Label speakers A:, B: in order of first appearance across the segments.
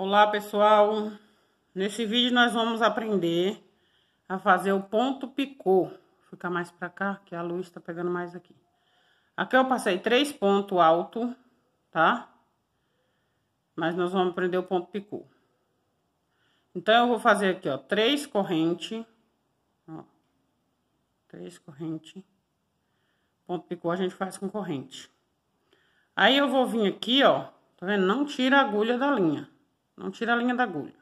A: Olá pessoal, nesse vídeo nós vamos aprender a fazer o ponto picô. Fica mais pra cá, que a luz está pegando mais aqui. Aqui eu passei três pontos alto, tá? Mas nós vamos aprender o ponto picô. Então eu vou fazer aqui, ó, três corrente, ó, três corrente. Ponto picô a gente faz com corrente. Aí eu vou vir aqui, ó, tá vendo? Não tira a agulha da linha não tira a linha da agulha.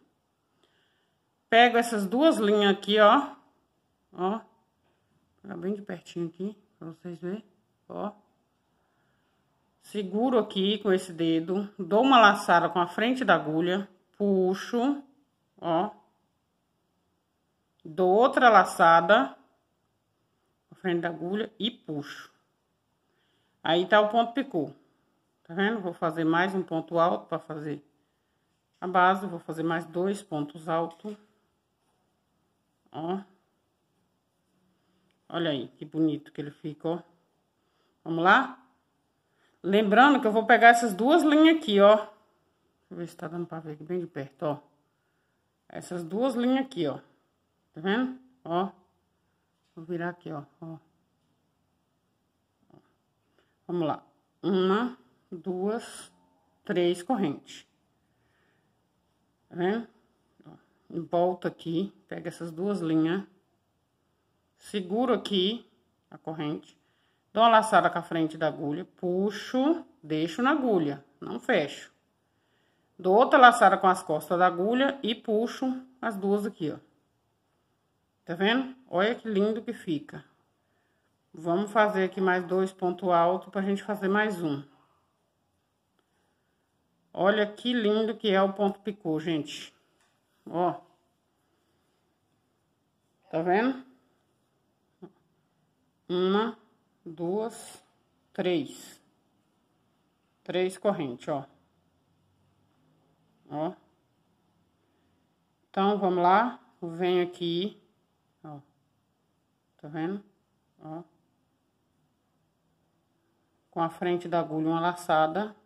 A: Pego essas duas linhas aqui, ó. Ó. Pegar bem de pertinho aqui, pra vocês verem. Ó. Seguro aqui com esse dedo. Dou uma laçada com a frente da agulha. Puxo. Ó. Dou outra laçada. Com a frente da agulha e puxo. Aí tá o ponto picô. Tá vendo? Vou fazer mais um ponto alto pra fazer a base, vou fazer mais dois pontos altos, ó. Olha aí, que bonito que ele fica, ó. Vamos lá? Lembrando que eu vou pegar essas duas linhas aqui, ó. Deixa eu ver se tá dando pra ver aqui bem de perto, ó. Essas duas linhas aqui, ó. Tá vendo? Ó. Vou virar aqui, ó. ó. Vamos lá. Uma, duas, três correntes né? Volto aqui, pego essas duas linhas, seguro aqui a corrente, dou uma laçada com a frente da agulha, puxo, deixo na agulha, não fecho. Dou outra laçada com as costas da agulha e puxo as duas aqui, ó. Tá vendo? Olha que lindo que fica. Vamos fazer aqui mais dois pontos altos pra gente fazer mais um. Olha que lindo que é o ponto picô, gente. Ó. Tá vendo? Uma, duas, três. Três correntes, ó. Ó. Então, vamos lá. Venho aqui, ó. Tá vendo? Ó. Com a frente da agulha uma laçada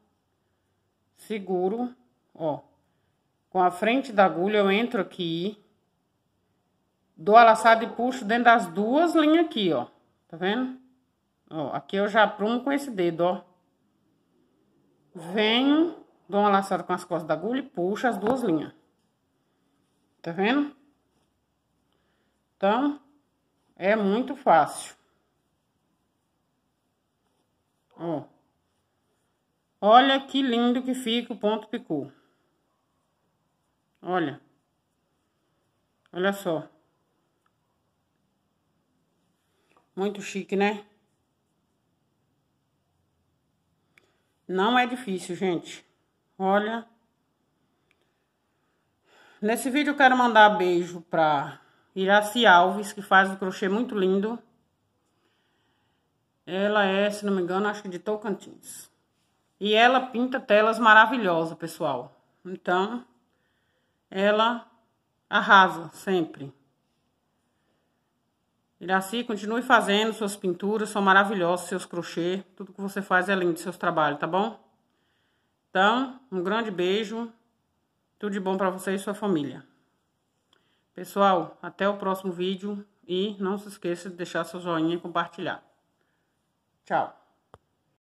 A: seguro, ó. Com a frente da agulha eu entro aqui, dou a laçada e puxo dentro das duas linhas aqui, ó. Tá vendo? Ó, aqui eu já prumo com esse dedo, ó. Venho, dou uma laçada com as costas da agulha e puxo as duas linhas. Tá vendo? Então, é muito fácil. Ó. Olha que lindo que fica o ponto picô. Olha. Olha só. Muito chique, né? Não é difícil, gente. Olha. Nesse vídeo eu quero mandar beijo pra Iraci Alves, que faz um crochê muito lindo. Ela é, se não me engano, acho que de Tocantins. E ela pinta telas maravilhosas, pessoal. Então, ela arrasa sempre. Iraci, continue fazendo suas pinturas, são maravilhosas, seus crochê, tudo que você faz é lindo, seus trabalhos, tá bom? Então, um grande beijo, tudo de bom para você e sua família. Pessoal, até o próximo vídeo e não se esqueça de deixar seu joinha e compartilhar. Tchau!